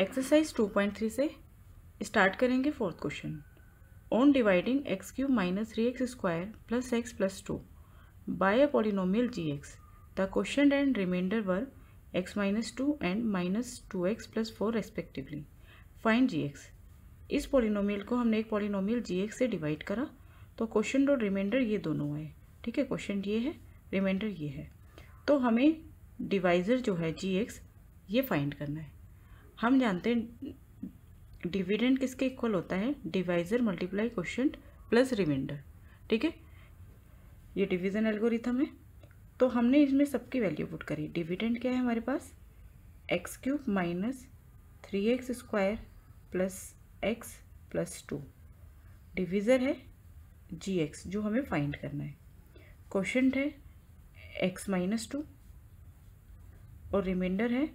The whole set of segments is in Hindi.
एक्सरसाइज 2.3 से स्टार्ट करेंगे fourth question on dividing x cube minus three x square plus x plus two by a polynomial g x the question and remainder were x minus two and minus two x plus four respectively fine g x इस पॉलिनोमियल को हमने एक पॉलिनोमियल जी एक्स से डिवाइड करा तो क्वेश्चन और रिमाइंडर ये दोनों आए ठीक है क्वेश्चन ये है रिमाइंडर ये है तो हमें डिवाइज़र जो है जी एक्स ये फाइंड करना है हम जानते हैं डिविडेंड किसके इक्वल होता है divisor multiply question plus remainder ठीक है ये डिवीजन एल्गोरिथम है तो हमने इसमें सबकी वैल्यू पुट करी डिविडेंड क्या है हमारे पास x cube minus three x square plus x plus two divisor है जी एक्स जो हमें फाइंड करना है क्वेश्चन है एक्स माइनस टू और रिमाइंडर है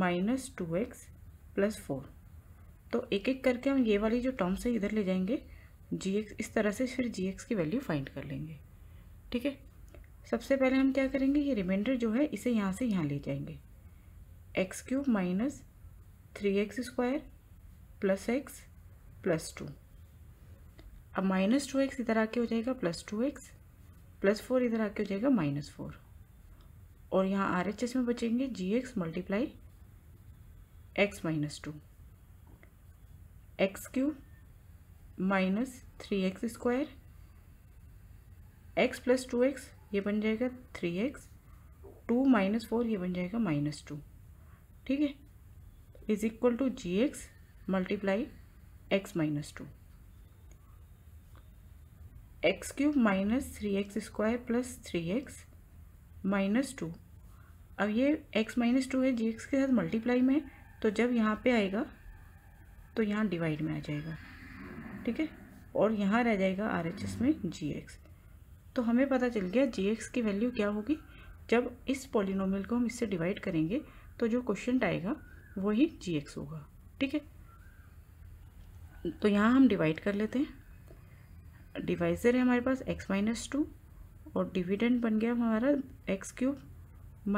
minus two x plus four तो एक एक करके हम ये वाली जो टर्म्स है इधर ले जाएंगे जी एक्स इस तरह से फिर जी एक्स की वैल्यू फाइंड कर लेंगे ठीक है सबसे पहले हम क्या करेंगे ये रिमाइंडर जो है इसे यहाँ से यहाँ ले जाएंगे x cube minus three x square plus x plus two अब माइनस टू एक्स इधर आके हो जाएगा plus two x plus four इधर आके हो जाएगा माइनस फोर और यहाँ आर एच एस में बचेंगे g x multiply x minus two x cube minus three x square x plus two x ये बन जाएगा three x two minus four ये बन जाएगा माइनस टू ठीक है is equal to g x multiply x minus two x cube minus three x square plus three x minus two अब ये एक्स माइनस टू है जी एक्स के साथ मल्टीप्लाई में तो जब यहाँ पे आएगा तो यहाँ डिवाइड में आ जाएगा ठीक है और यहाँ रह जाएगा आर एच एस में जी एक्स तो हमें पता चल गया जी एक्स की वैल्यू क्या होगी जब इस पॉलिनोमियल को हम इससे डिवाइड करेंगे तो जो क्वेश्चन आएगा वही जी एक्स होगा ठीक है तो यहाँ हम डिवाइड कर लेते हैं डिवाइज़र है हमारे पास एक्स माइनस टू और डिविडेंड बन गया हमारा x cube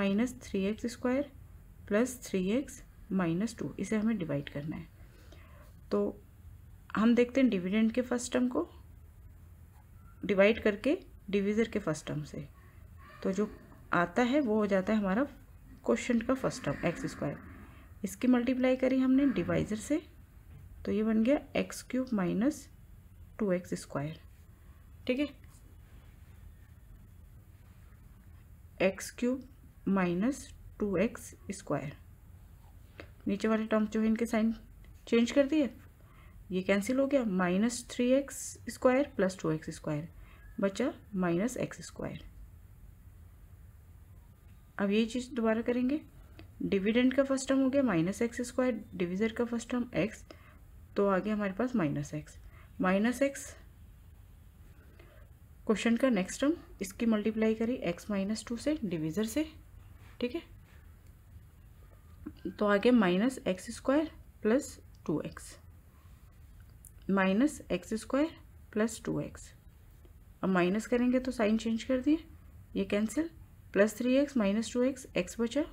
minus three x square plus three x minus two इसे हमें डिवाइड करना है तो हम देखते हैं डिविडेंड के फर्स्ट टर्म को डिवाइड करके डिविज़र के फर्स्ट टर्म से तो जो आता है वो हो जाता है हमारा क्वेश्चन का फर्स्ट टर्म एक्स स्क्वायर इसकी मल्टीप्लाई करी हमने डिवाइज़र से तो ये बन गया x cube minus two x square ठीक है x cube minus two x square नीचे वाले टर्म्स जो है इनके साइन चेंज कर दिए ये कैंसिल हो गया minus three x square plus two x square बचा माइनस एक्स स्क्वायर अब ये चीज़ दोबारा करेंगे डिविडेंड का फर्स्ट टर्म हो गया माइनस एक्स स्क्वायर डिविज़र का फर्स्ट टर्म एक्स तो आ गया हमारे पास minus x minus x question का नेक्स्ट टर्म इसकी मल्टीप्लाई करी एक्स माइनस टू से डिविज़र से ठीक है तो आ गया minus x square plus two x minus x square plus two x अब माइनस करेंगे तो साइन चेंज कर दिए ये cancel plus three x minus two x x बचा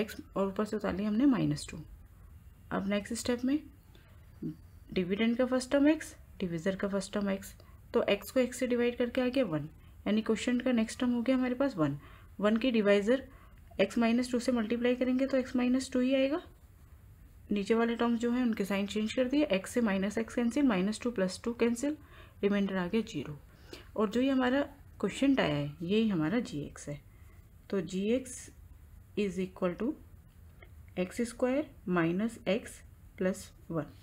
एक्स और ऊपर से उतार लिया हमने माइनस टू अब नेक्स्ट स्टेप में डिविडेंड का फर्स्ट टर्म एक्स डिविज़र का फर्स्ट टर्म एक्स तो एक्स को एक्स से डिवाइड करके आ गया वन यानी क्वेश्चन का नेक्स्ट टर्म हो गया हमारे पास वन वन की डिवाइज़र एक्स माइनस टू से मल्टीप्लाई करेंगे तो एक्स माइनस टू ही आएगा नीचे वाले टर्म्स जो हैं उनके साइन चेंज कर दिए एक्स से minus x cancel minus two plus two cancel remainder आ गया जीरो और जो ये हमारा क्वेश्चन आया है यही हमारा जी एक्स है तो g x is equal to x square minus x plus one